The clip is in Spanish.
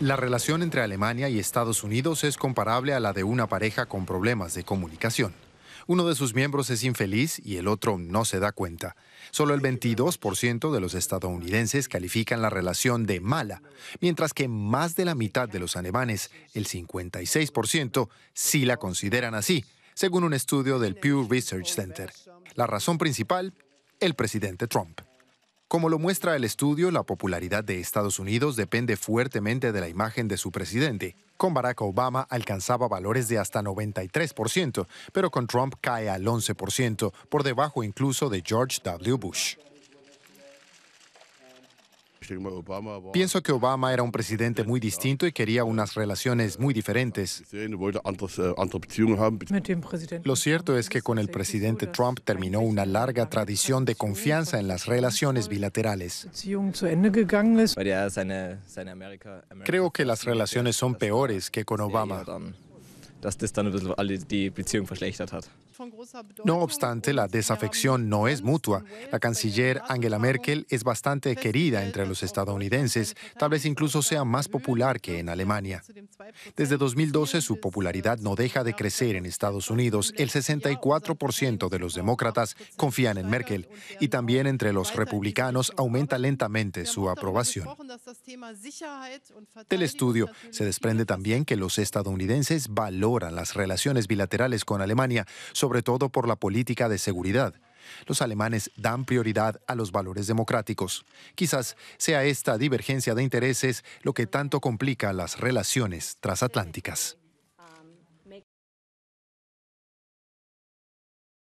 La relación entre Alemania y Estados Unidos es comparable a la de una pareja con problemas de comunicación. Uno de sus miembros es infeliz y el otro no se da cuenta. Solo el 22% de los estadounidenses califican la relación de mala, mientras que más de la mitad de los alemanes, el 56%, sí la consideran así, según un estudio del Pew Research Center. La razón principal, el presidente Trump. Como lo muestra el estudio, la popularidad de Estados Unidos depende fuertemente de la imagen de su presidente. Con Barack Obama alcanzaba valores de hasta 93%, pero con Trump cae al 11%, por debajo incluso de George W. Bush. Pienso que Obama era un presidente muy distinto y quería unas relaciones muy diferentes. Lo cierto es que con el presidente Trump terminó una larga tradición de confianza en las relaciones bilaterales. Creo que las relaciones son peores que con Obama. No obstante, la desafección no es mutua. La canciller Angela Merkel es bastante querida entre los estadounidenses, tal vez incluso sea más popular que en Alemania. Desde 2012 su popularidad no deja de crecer en Estados Unidos. El 64% de los demócratas confían en Merkel y también entre los republicanos aumenta lentamente su aprobación. Del estudio se desprende también que los estadounidenses valoran las relaciones bilaterales con Alemania, sobre todo por la política de seguridad. Los alemanes dan prioridad a los valores democráticos. Quizás sea esta divergencia de intereses lo que tanto complica las relaciones transatlánticas.